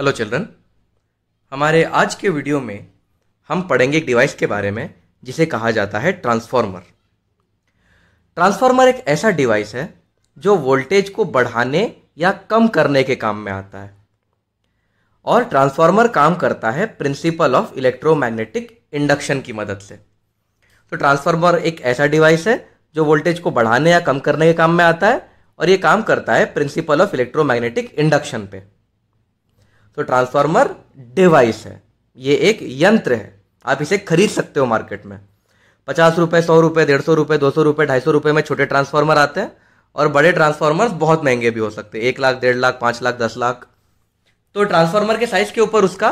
Hello children हमारे आज के वीडियो में हम पढ़ेंगे एक डिवाइस के बारे में जिसे कहा जाता है ट्रांसफार्मर ट्रांसफार्मर एक ऐसा डिवाइस है जो वोल्टेज को बढ़ाने या कम करने के काम में आता है और ट्रांसफार्मर काम करता है प्रिंसिपल ऑफ इलेक्ट्रोमैग्नेटिक इंडक्शन की मदद से तो ट्रांसफार्मर एक ऐसा डिवाइस है जो वोल्टेज को बढ़ाने या कम करने के काम में आता है और ये काम करता है प्रिंसिपल ऑफ इलेक्ट्रोमैग्नेटिक इंडक्शन पे तो ट्रांसफार्मर डिवाइस है ये एक यंत्र है आप इसे खरीद सकते हो मार्केट में पचास रुपए सौ रुपए डेढ़ सौ रुपए दो सौ रुपए ढाई सौ रुपए में छोटे ट्रांसफार्मर आते हैं और बड़े ट्रांसफार्मर बहुत महंगे भी हो सकते हैं एक लाख डेढ़ लाख पांच लाख दस लाख तो ट्रांसफार्मर के साइज़ के ऊपर उसका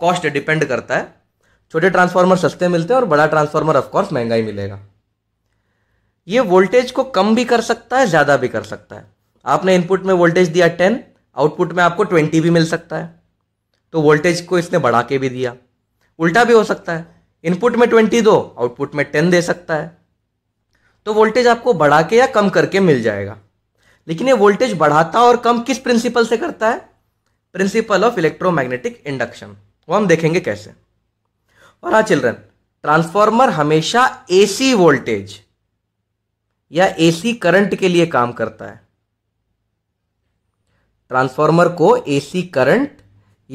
कॉस्ट डिपेंड करता है छोटे ट्रांसफार्मर सस्ते मिलते हैं और बड़ा ट्रांसफार्मर ऑफकोर्स महंगा ही मिलेगा ये वोल्टेज को कम भी कर सकता है ज़्यादा भी कर सकता है आपने इनपुट में वोल्टेज दिया टेन आउटपुट में आपको ट्वेंटी भी मिल सकता है तो वोल्टेज को इसने बढ़ा के भी दिया उल्टा भी हो सकता है इनपुट में ट्वेंटी दो आउटपुट में टेन दे सकता है तो वोल्टेज आपको बढ़ा के या कम करके मिल जाएगा लेकिन ये वोल्टेज बढ़ाता और कम किस प्रिंसिपल से करता है प्रिंसिपल ऑफ इलेक्ट्रोमैग्नेटिक इंडक्शन वो हम देखेंगे कैसे और हाँ चिल्ड्रन ट्रांसफॉर्मर हमेशा एसी वोल्टेज या एसी करंट के लिए काम करता है ट्रांसफार्मर को एसी करंट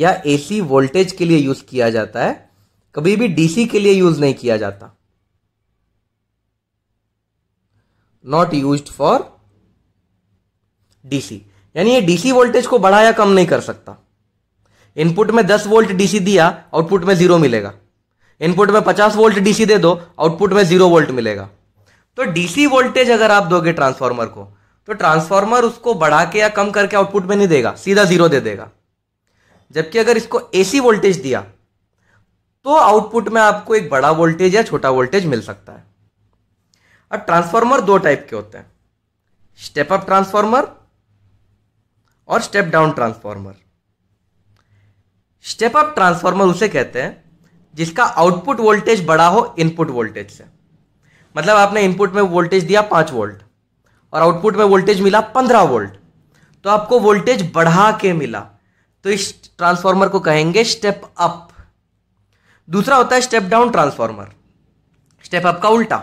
या एसी वोल्टेज के लिए यूज किया जाता है कभी भी डीसी के लिए यूज नहीं किया जाता नॉट यूज फॉर डीसी यानी ये डीसी वोल्टेज को बढ़ा या कम नहीं कर सकता इनपुट में 10 वोल्ट डीसी दिया आउटपुट में जीरो मिलेगा इनपुट में 50 वोल्ट डीसी दे दो आउटपुट में जीरो वोल्ट मिलेगा तो डीसी वोल्टेज अगर आप दोगे ट्रांसफार्मर को तो ट्रांसफॉर्मर उसको बढ़ा के या कम करके आउटपुट में नहीं देगा सीधा जीरो दे देगा जबकि अगर इसको एसी वोल्टेज दिया तो आउटपुट में आपको एक बड़ा वोल्टेज या छोटा वोल्टेज मिल सकता है अब ट्रांसफार्मर दो टाइप के होते हैं स्टेप अप ट्रांसफार्मर और step down transformer step up transformer उसे कहते हैं जिसका आउटपुट वोल्टेज बड़ा हो इनपुट वोल्टेज से मतलब आपने इनपुट में वोल्टेज दिया पांच वोल्ट और आउटपुट में वोल्टेज मिला पंद्रह वोल्ट तो आपको वोल्टेज बढ़ा के मिला तो इस ट्रांसफार्मर को कहेंगे स्टेप अप दूसरा होता है step down transformer step up का उल्टा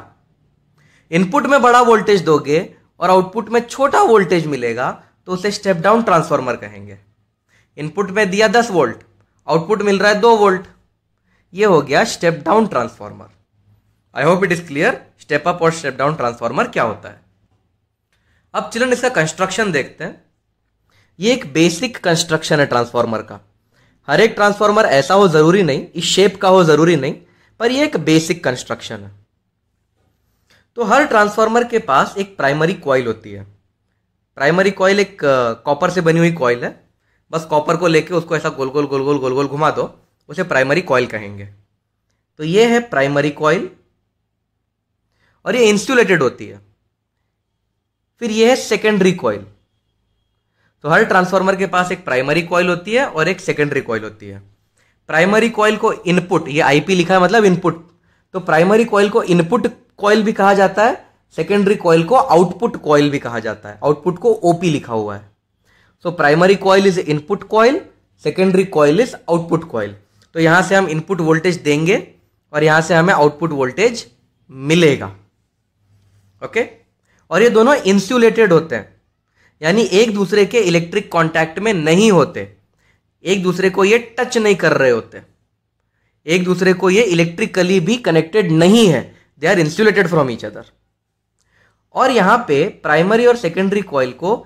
इनपुट में बड़ा वोल्टेज दोगे और आउटपुट में छोटा वोल्टेज मिलेगा तो उसे स्टेप डाउन ट्रांसफार्मर कहेंगे इनपुट में दिया दस वोल्ट आउटपुट मिल रहा है दो वोल्ट ये हो गया step down transformer I hope it is clear step up और स्टेप डाउन ट्रांसफार्मर क्या होता है अब चिल्ड्रन इसका कंस्ट्रक्शन देखते हैं ये एक बेसिक कंस्ट्रक्शन है ट्रांसफार्मर का हर एक ट्रांसफार्मर ऐसा हो जरूरी नहीं इस शेप का हो जरूरी नहीं पर यह एक बेसिक कंस्ट्रक्शन है तो हर ट्रांसफार्मर के पास एक प्राइमरी कॉइल होती है प्राइमरी कॉइल एक कॉपर से बनी हुई कॉइल है बस कॉपर को लेके उसको ऐसा गोल गोल गोल गोल गोल गोल घुमा दो उसे प्राइमरी कॉइल कहेंगे तो ये है प्राइमरी कॉइल और ये इंसुलेटेड होती है फिर यह है सेकेंडरी कॉइल तो हर ट्रांसफार्मर के पास एक प्राइमरी कॉइल होती है और एक सेकेंडरी कॉइल होती है प्राइमरी कॉइल को इनपुट ये आईपी लिखा है मतलब इनपुट तो प्राइमरी कॉइल को इनपुट कॉइल भी कहा जाता है सेकेंडरी कॉइल को आउटपुट कॉइल भी कहा जाता है आउटपुट को ओपी लिखा हुआ है so primary coil is input coil secondary coil is output coil तो यहां से हम इनपुट वोल्टेज देंगे और यहां से हमें आउटपुट वोल्टेज मिलेगा ओके okay? और ये दोनों इंसुलेटेड होते हैं यानी एक दूसरे के इलेक्ट्रिक कॉन्टैक्ट में नहीं होते एक दूसरे को ये टच नहीं कर रहे होते एक दूसरे को ये इलेक्ट्रिकली भी कनेक्टेड नहीं है they are insulated from each other और यहां पे प्राइमरी और सेकेंडरी कॉइल को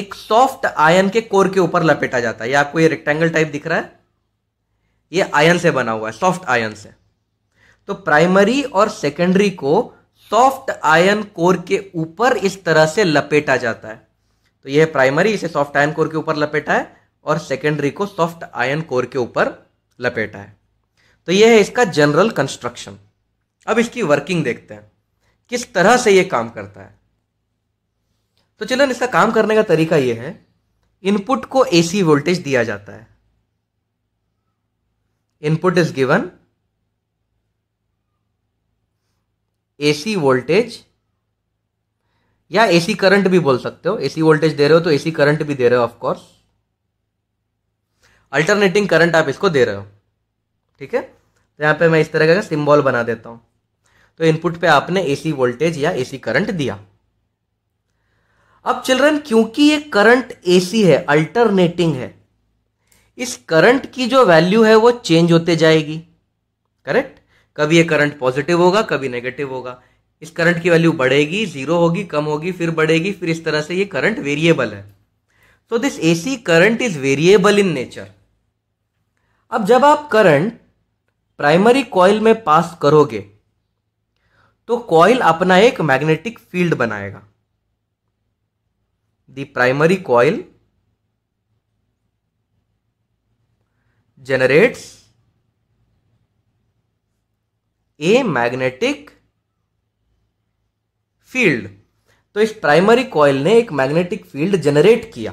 एक सॉफ्ट आयन के कोर के ऊपर लपेटा जाता है ये आपको ये रेक्टेंगल टाइप दिख रहा है ये आयन से बना हुआ है सॉफ्ट आयन से तो प्राइमरी और सेकेंडरी को सॉफ्ट आयन कोर के ऊपर इस तरह से लपेटा जाता है तो यह प्राइमरी इसे सॉफ्ट आयन कोर के ऊपर लपेटा है और सेकेंडरी को सॉफ्ट आयन कोर के ऊपर लपेटा है तो यह है इसका जनरल कंस्ट्रक्शन अब इसकी वर्किंग देखते हैं किस तरह से यह काम करता है तो चलन इसका काम करने का तरीका यह है इनपुट को एसी वोल्टेज दिया जाता है input is given AC voltage या एसी करंट भी बोल सकते हो एसी वोल्टेज दे रहे हो तो एसी करंट भी दे रहे हो ऑफ कोर्स अल्टरनेटिंग करंट आप इसको दे रहे हो ठीक है तो यहां पे मैं इस तरह का सिम्बॉल बना देता हूं तो इनपुट पे आपने एसी वोल्टेज या एसी करंट दिया अब चिल्ड्रन क्योंकि ये करंट एसी है अल्टरनेटिंग है इस करंट की जो वैल्यू है वो चेंज होते जाएगी करेक्ट कभी ये करंट पॉजिटिव होगा कभी नेगेटिव होगा इस करंट की वैल्यू बढ़ेगी जीरो होगी कम होगी फिर बढ़ेगी फिर इस तरह से ये करंट वेरिएबल है so this AC current is variable in nature अब जब आप करंट प्राइमरी कॉइल में पास करोगे तो कॉइल अपना एक मैग्नेटिक फील्ड बनाएगा the primary coil generates a magnetic field तो इस प्राइमरी कॉयल ने एक मैग्नेटिक फील्ड जनरेट किया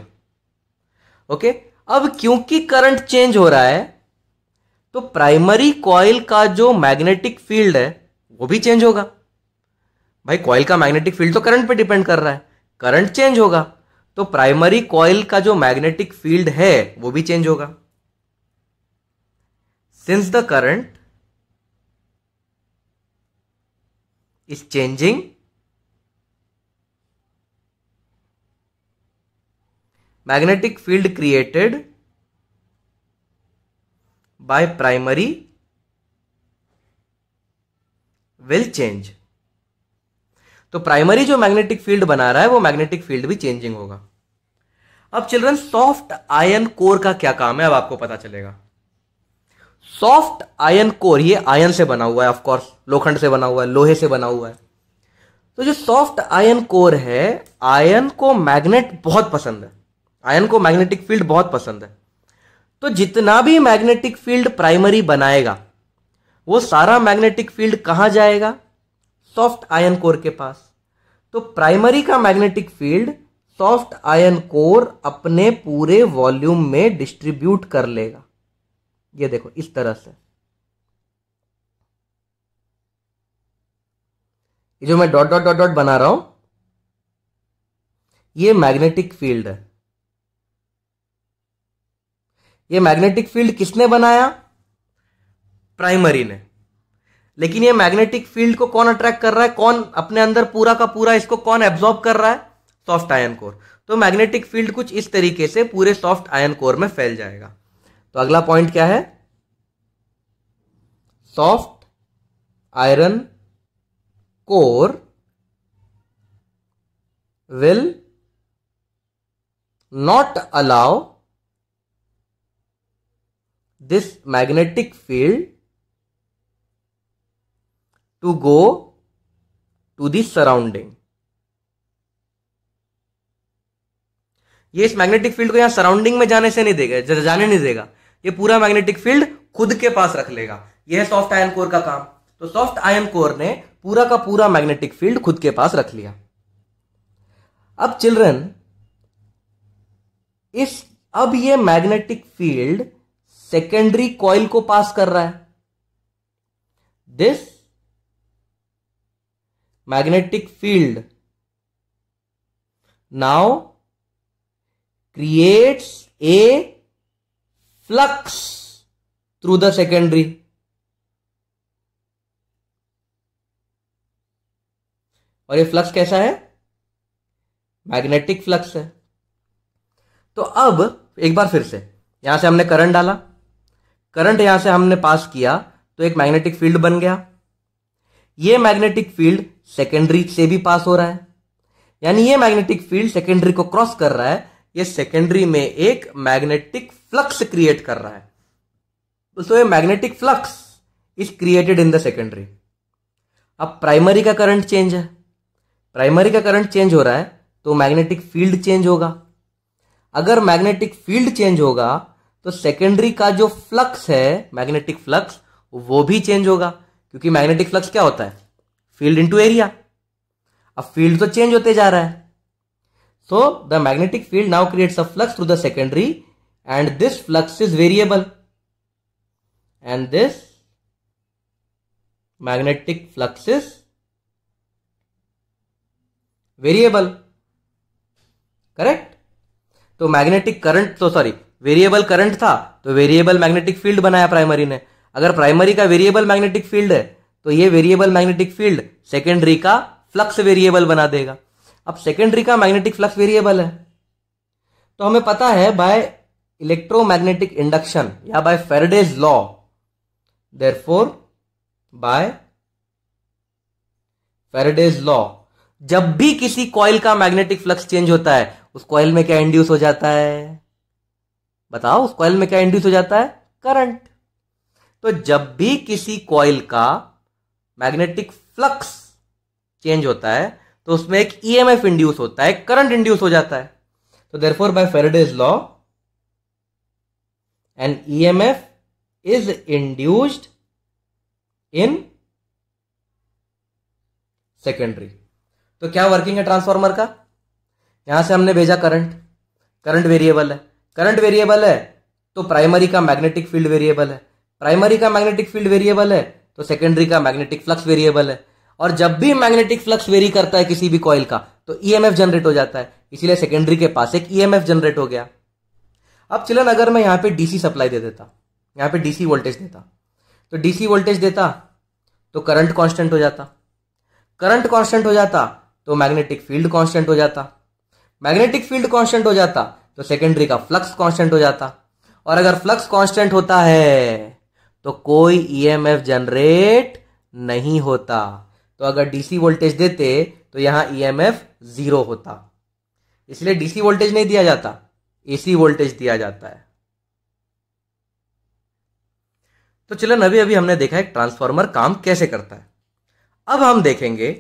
ओके अब क्योंकि करंट चेंज हो रहा है तो प्राइमरी कॉयल का जो मैग्नेटिक फील्ड है वो भी चेंज होगा भाई कॉयल का मैग्नेटिक फील्ड तो करंट पे डिपेंड कर रहा है करंट चेंज होगा तो प्राइमरी कॉयल का जो मैग्नेटिक फील्ड है वो भी चेंज होगा since the current is changing. Magnetic field created by primary will change. तो प्राइमरी जो मैग्नेटिक फील्ड बना रहा है वो मैग्नेटिक फील्ड भी चेंजिंग होगा अब चिल्ड्रन सॉफ्ट आयन कोर का क्या काम है अब आपको पता चलेगा सॉफ्ट आयन कोर ये आयन से बना हुआ है ऑफकोर्स लोखंड से बना हुआ है लोहे से बना हुआ है तो जो सॉफ्ट आयन कोर है आयन को मैग्नेट बहुत पसंद है आयन को मैग्नेटिक फील्ड बहुत पसंद है तो जितना भी मैग्नेटिक फील्ड प्राइमरी बनाएगा वो सारा मैग्नेटिक फील्ड कहां जाएगा सॉफ्ट आयन कोर के पास तो प्राइमरी का magnetic field soft iron core अपने पूरे वॉल्यूम में डिस्ट्रीब्यूट कर लेगा ये देखो इस तरह से ये जो मैं डॉट डॉट डॉट डॉट बना रहा हूं ये मैग्नेटिक फील्ड है ये मैग्नेटिक फील्ड किसने बनाया प्राइमरी ने लेकिन ये मैग्नेटिक फील्ड को कौन अट्रैक्ट कर रहा है कौन अपने अंदर पूरा का पूरा इसको कौन एब्जॉर्ब कर रहा है सॉफ्ट आयन कोर तो मैग्नेटिक फील्ड कुछ इस तरीके से पूरे सॉफ्ट आयन कोर में फैल जाएगा तो अगला पॉइंट क्या है soft iron core will not allow this magnetic field to go to this surrounding ये इस मैग्नेटिक फील्ड को यहां सराउंडिंग में जाने से नहीं देगा जाने नहीं देगा ये पूरा मैग्नेटिक फील्ड खुद के पास रख लेगा यह है सॉफ्ट आयन कोर का काम तो सॉफ्ट आयन कोर ने पूरा का पूरा मैग्नेटिक फील्ड खुद के पास रख लिया अब चिल्ड्रन इस अब ये मैग्नेटिक फील्ड सेकेंडरी कॉइल को पास कर रहा है this magnetic field now creates a flux through the secondary. और ये फ्लक्स कैसा है मैग्नेटिक फ्लक्स है तो अब एक बार फिर से यहां से हमने करंट डाला करंट यहां से हमने पास किया तो एक मैग्नेटिक फील्ड बन गया ये मैग्नेटिक फील्ड सेकेंडरी से भी पास हो रहा है यानी ये मैग्नेटिक फील्ड सेकेंडरी को क्रॉस कर रहा है ये सेकेंडरी में एक मैग्नेटिक फ्लक्स क्रिएट कर रहा है दोस्तों ये magnetic flux is created in the secondary अब प्राइमरी का करंट चेंज है प्राइमरी का करंट चेंज हो रहा है तो मैग्नेटिक फील्ड चेंज होगा अगर मैग्नेटिक फील्ड चेंज होगा तो सेकेंडरी का जो फ्लक्स है मैग्नेटिक फ्लक्स वो भी चेंज होगा क्योंकि मैग्नेटिक फ्लक्स क्या होता है फील्ड इनटू एरिया अब फील्ड तो चेंज होते जा रहा है So the magnetic field now creates a flux through the secondary and this flux is variable and this magnetic flux is variable correct तो मैग्नेटिक करंट तो सॉरी वेरिएबल करंट था तो वेरिएबल मैग्नेटिक फील्ड बनाया primary ने अगर primary का variable magnetic field है तो ये वेरिएबल मैग्नेटिक फील्ड सेकेंडरी का फ्लक्स वेरिएबल बना देगा अब सेकेंडरी का मैग्नेटिक फ्लक्स वेरिएबल है तो हमें पता है बाय इलेक्ट्रोमैग्नेटिक इंडक्शन या by Faraday's law therefore by Faraday's law जब भी किसी कॉयल का मैग्नेटिक फ्लक्स चेंज होता है उस कॉयल में क्या इंड्यूस हो जाता है बताओ उस कॉयल में क्या इंड्यूस हो जाता है करंट तो जब भी किसी कॉयल का मैग्नेटिक फ्लक्स चेंज होता है तो उसमें एक ई एम एफ इंड्यूस होता है करंट इंड्यूस हो जाता है तो for by Faraday's law M F is induced in secondary तो क्या वर्किंग है ट्रांसफॉर्मर का यहां से हमने भेजा करंट करंट वेरिएबल है करंट वेरिएबल है तो प्राइमरी का मैग्नेटिक फील्ड वेरिएबल है प्राइमरी का मैग्नेटिक फील्ड वेरिएबल है तो सेकेंडरी का मैग्नेटिक फ्लक्स वेरिएबल है और जब भी मैग्नेटिक फ्लक्स वेरी करता है किसी भी कॉयल का तो ईएमएफ जनरेट हो जाता है इसीलिए सेकेंडरी के पास एक ईएमएफ जनरेट हो गया अब चिलन अगर मैं यहाँ पे डीसी सप्लाई दे देता यहां पे डीसी वोल्टेज देता तो डीसी वोल्टेज देता तो करंट कांस्टेंट हो जाता करंट कांस्टेंट हो जाता तो मैग्नेटिक फील्ड कांस्टेंट हो जाता मैग्नेटिक फील्ड कांस्टेंट हो जाता तो सेकेंडरी का फ्लक्स कांस्टेंट हो जाता और अगर फ्लक्स कांस्टेंट होता है तो कोई ईएमएफ जनरेट नहीं होता तो अगर डीसी वोल्टेज देते तो एम ईएमएफ ज़ीरो होता इसलिए डीसी वोल्टेज नहीं दिया जाता एसी वोल्टेज दिया जाता है तो चलो अभी अभी हमने देखा है ट्रांसफार्मर काम कैसे करता है अब हम देखेंगे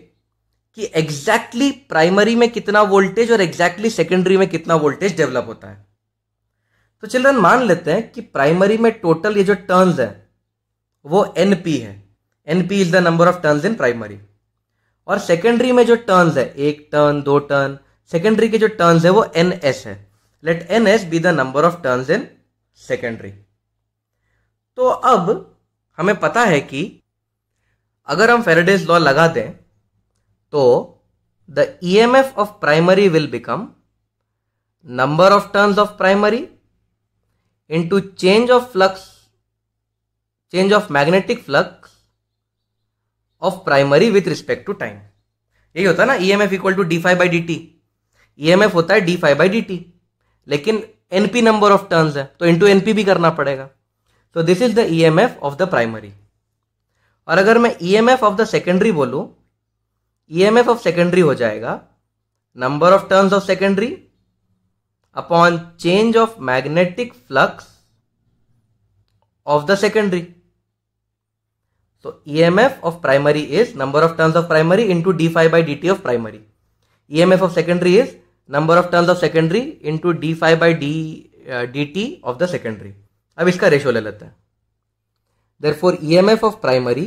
कि एग्जैक्टली exactly प्राइमरी में कितना वोल्टेज और एग्जैक्टली exactly सेकेंडरी में कितना वोल्टेज डेवलप होता है तो चिल्ड्रन मान लेते हैं कि प्राइमरी में टोटल ये जो टर्न्स है वो एन पी है N P is the number of turn in primary और सेकेंडरी में जो टर्न है एक टर्न दो टर्न सेकेंडरी के जो टर्न है वो एन एस है let N S be the number of turn in secondary तो अब हमें पता है कि अगर हम फेरेडेज लॉ लगा दें तो the E M F of primary will become number of turn of primary into change of flux change of magnetic flux of primary with respect to time यही होता है ना E M F equal to D five by D T E M F होता है D five by D T लेकिन N P number of turn है तो to N P भी करना पड़ेगा तो this is the E M F of the primary और अगर मैं E M F of the secondary बोलू E M F of secondary हो जाएगा number of turns of secondary upon change of magnetic flux of the secondary So EMF of primary is number of turns of primary into d phi by dt of primary. EMF of secondary is number of turns of secondary into d phi by d, uh, dt of the secondary. अब इसका ratio ले लेते हैं therefore emf of primary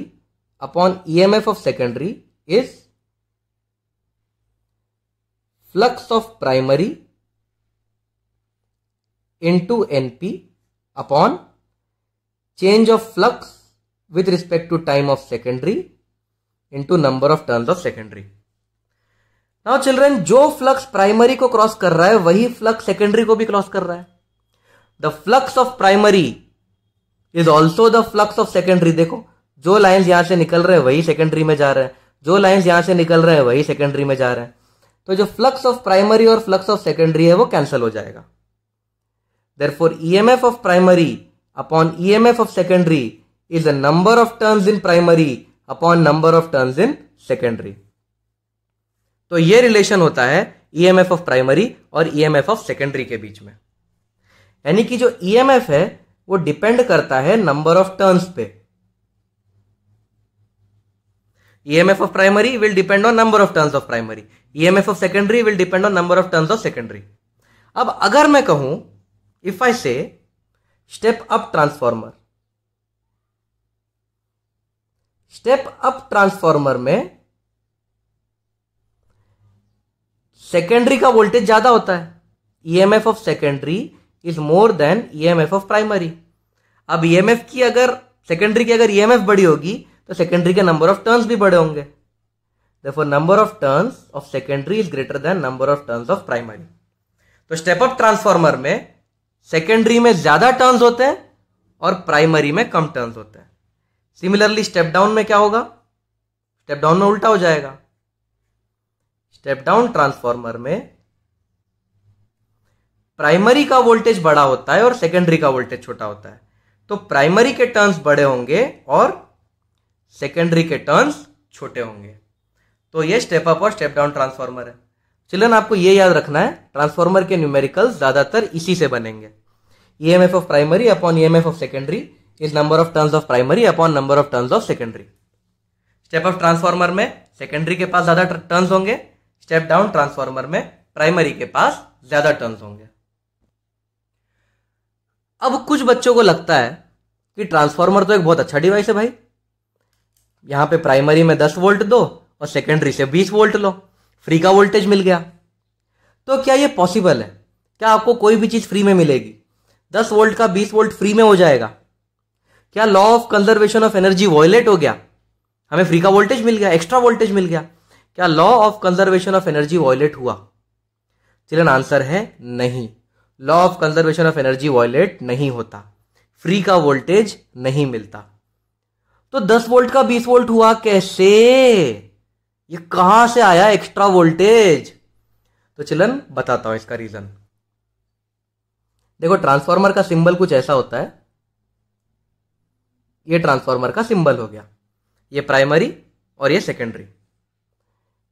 upon emf of secondary is flux of primary into np upon change of flux with respect to time of secondary into number of turns of secondary. Now children जो flux primary को cross कर रहा है वही flux secondary को भी cross कर रहा है the flux of primary is also the flux of secondary देखो जो लाइन्स यहां से निकल रहे हैं वही सेकेंडरी में जा रहे हैं जो लाइन्स यहां से निकल रहे हैं वही सेकेंडरी में जा रहे हैं तो जो फ्लक्स ऑफ प्राइमरी और फ्लक्स ऑफ सेकेंडरी है वो कैंसिल हो जाएगा therefore E M F of primary upon E M F of secondary is the number of turns in primary upon number of turns in secondary. तो ये relation होता है E M F of primary और E M F of secondary के बीच में यानी कि जो ई एम एफ है वो डिपेंड करता है नंबर ऑफ टर्न्स पे E M F of primary will depend on number of turns of primary E M F of secondary will depend on number of turns of secondary अब अगर मैं कहूं if I say step up transformer step up transformer में secondary का voltage ज्यादा होता है EMF of secondary is more than EMF of primary अब ईएमएफ e की अगर सेकेंडरी की अगर ईएमएफ e बड़ी होगी तो सेकेंडरी के नंबर ऑफ टर्न्स भी बड़े होंगे देखो number of turns of secondary is greater than number of turns of primary तो स्टेप अप ट्रांसफार्मर में सेकेंडरी में ज्यादा टर्न्स होते हैं और प्राइमरी में कम टर्न्स होते हैं सिमिलरली स्टेप डाउन में क्या होगा स्टेप डाउन में उल्टा हो जाएगा स्टेप डाउन ट्रांसफॉर्मर में प्राइमरी का वोल्टेज बड़ा होता है और सेकेंडरी का वोल्टेज छोटा होता है तो प्राइमरी के टर्न्स बड़े होंगे और सेकेंडरी के टर्न्स छोटे होंगे तो ये स्टेप अप और स्टेप डाउन ट्रांसफॉर्मर है चिल्ड्रन आपको ये याद रखना है ट्रांसफॉर्मर के न्यूमेरिकल ज़्यादातर इसी से बनेंगे E M F of primary upon E M F of secondary is number of turns of primary upon number of turns of secondary step up transformer में सेकेंडरी के पास ज़्यादा टर्न्स होंगे स्टेप डाउन ट्रांसफार्मर में primary के पास ज़्यादा turns होंगे अब कुछ बच्चों को लगता है कि ट्रांसफार्मर तो एक बहुत अच्छा डिवाइस है भाई यहां पे प्राइमरी में दस वोल्ट दो और सेकेंडरी से बीस वोल्ट लो फ्री का वोल्टेज मिल गया तो क्या ये पॉसिबल है क्या आपको कोई भी चीज़ फ्री में मिलेगी दस वोल्ट का बीस वोल्ट फ्री में हो जाएगा क्या law of conservation of energy violate हो गया हमें फ्री का वोल्टेज मिल गया एक्स्ट्रा वोल्टेज मिल गया क्या law of conservation of energy violate हुआ चिलन आंसर है नहीं law of conservation of energy violate नहीं होता फ्री का वोल्टेज नहीं मिलता तो 10 वोल्ट का 20 वोल्ट हुआ कैसे ये कहां से आया एक्स्ट्रा वोल्टेज तो चिलन बताता हूं इसका रीजन देखो ट्रांसफार्मर का सिंबल कुछ ऐसा होता है ये ट्रांसफार्मर का सिंबल हो गया ये प्राइमरी और ये सेकेंडरी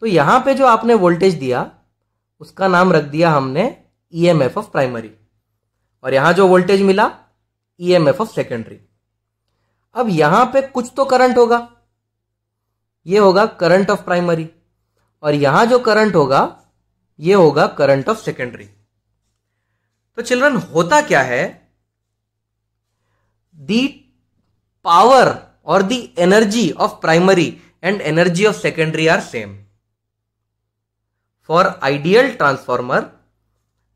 तो यहां पे जो आपने वोल्टेज दिया उसका नाम रख दिया हमने E M F of primary और यहां जो वोल्टेज मिला E M F of secondary अब यहां पे कुछ तो करंट होगा ये होगा करंट ऑफ प्राइमरी और यहां जो करंट होगा ये होगा करंट ऑफ सेकेंडरी तो चिल्ड्रन होता क्या है दी पावर और the energy of primary and energy of secondary are same for ideal transformer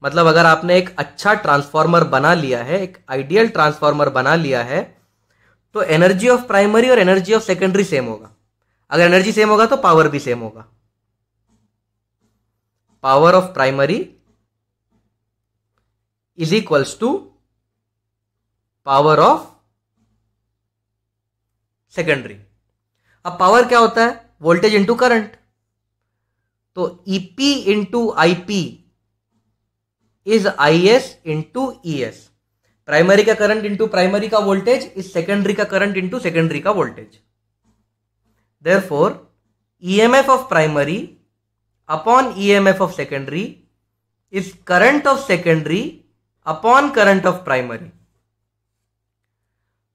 मतलब अगर आपने एक अच्छा ट्रांसफॉर्मर बना लिया है एक आइडियल ट्रांसफॉर्मर बना लिया है तो एनर्जी ऑफ प्राइमरी और एनर्जी ऑफ सेकेंडरी सेम होगा अगर एनर्जी सेम होगा तो पावर भी सेम होगा power of primary is equals to power of secondary अब पावर क्या होता है वोल्टेज इंटू करंट तो E P into I P is I S into E S primary का करंट इंटू प्राइमरी का वोल्टेज इज सेकेंडरी का current into secondary का voltage therefore E M F of primary upon E M F of secondary is current of secondary upon current of primary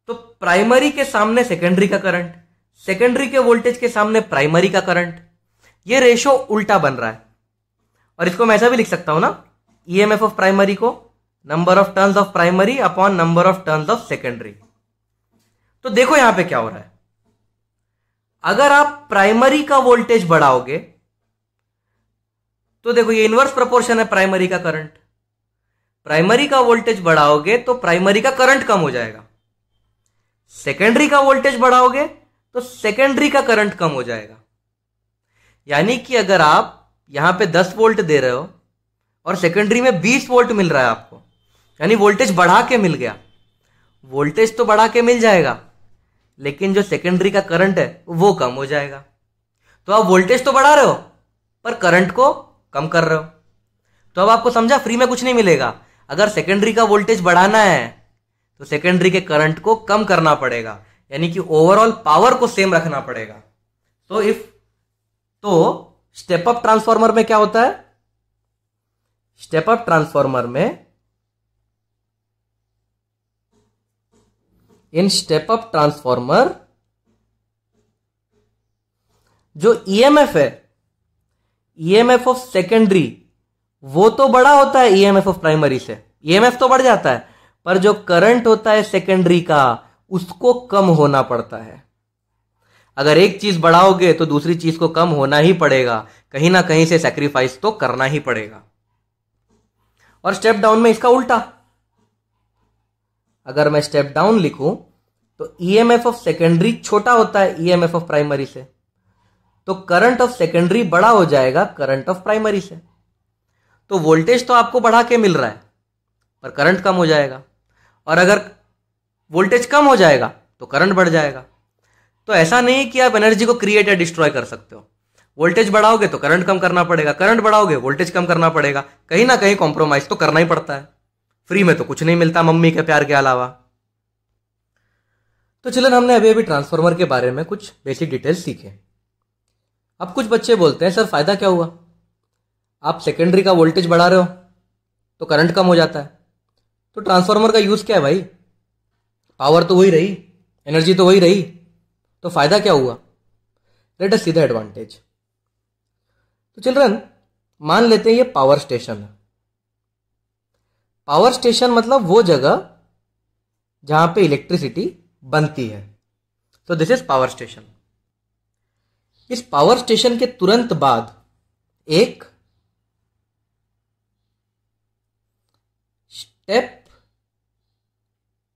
तो primary के सामने secondary का current secondary के voltage के सामने primary का current ये रेशो उल्टा बन रहा है और इसको मैं ऐसा भी लिख सकता हूं ना E M F of primary को number of turns of primary upon number of turns of secondary तो देखो यहां पे क्या हो रहा है अगर आप प्राइमरी का वोल्टेज बढ़ाओगे तो देखो ये इनवर्स प्रोपोर्शन है प्राइमरी का करंट प्राइमरी का वोल्टेज बढ़ाओगे तो प्राइमरी का करंट कम हो जाएगा सेकेंडरी का वोल्टेज बढ़ाओगे तो सेकेंडरी का करंट कम हो जाएगा यानी कि अगर आप यहां पे 10 वोल्ट दे रहे हो और सेकेंडरी में 20 वोल्ट मिल रहा है आपको यानी वोल्टेज बढ़ा के मिल गया वोल्टेज तो बढ़ा के मिल जाएगा लेकिन जो सेकेंडरी का करंट है वो कम हो जाएगा तो आप वोल्टेज तो बढ़ा रहे हो पर करंट को कम कर रहे हो तो अब आपको समझा फ्री में कुछ नहीं मिलेगा अगर सेकेंडरी का वोल्टेज बढ़ाना है तो सेकेंडरी के करंट को कम करना पड़ेगा यानी कि ओवरऑल पावर को सेम रखना पड़ेगा सो इफ तो स्टेप अप ट्रांसफार्मर में क्या होता है स्टेप अप ट्रांसफार्मर में इन स्टेप अप ट्रांसफार्मर जो ईएमएफ e है ईएमएफ ऑफ सेकेंडरी वो तो बड़ा होता है ईएमएफ ऑफ प्राइमरी से ईएमएफ e तो बढ़ जाता है पर जो करंट होता है सेकेंडरी का उसको कम होना पड़ता है अगर एक चीज बढ़ाओगे तो दूसरी चीज को कम होना ही पड़ेगा कहीं ना कहीं से सेक्रीफाइस तो करना ही पड़ेगा और स्टेप डाउन में इसका उल्टा अगर मैं स्टेप डाउन लिखूं तो ईएमएफ ऑफ सेकेंडरी छोटा होता है ईएमएफ ऑफ प्राइमरी से तो करंट ऑफ सेकेंडरी बड़ा हो जाएगा करंट ऑफ प्राइमरी से तो वोल्टेज तो आपको बढ़ा के मिल रहा है पर करंट कम हो जाएगा और अगर वोल्टेज कम हो जाएगा तो करंट बढ़ जाएगा तो ऐसा नहीं कि आप एनर्जी को क्रिएट या डिस्ट्रॉय कर सकते हो वोल्टेज बढ़ाओगे तो करंट कम करना पड़ेगा करंट बढ़ाओगे वोल्टेज कम करना पड़ेगा कहीं ना कहीं कॉम्प्रोमाइज तो करना ही पड़ता है फ्री में तो कुछ नहीं मिलता मम्मी के प्यार के अलावा तो चलन हमने अभी अभी ट्रांसफार्मर के बारे में कुछ बेसिक डिटेल्स सीखे अब कुछ बच्चे बोलते हैं सर फायदा क्या हुआ आप सेकेंडरी का वोल्टेज बढ़ा रहे हो तो करंट कम हो जाता है तो ट्रांसफार्मर का यूज़ क्या है भाई पावर तो वही रही एनर्जी तो वही रही तो फ़ायदा क्या हुआ let us see the advantage तो चिल्ड्रन मान लेते हैं ये पावर स्टेशन है पावर स्टेशन मतलब वो जगह जहां पे इलेक्ट्रिसिटी बनती है तो दिस इज पावर स्टेशन इस पावर स्टेशन के तुरंत बाद एक स्टेप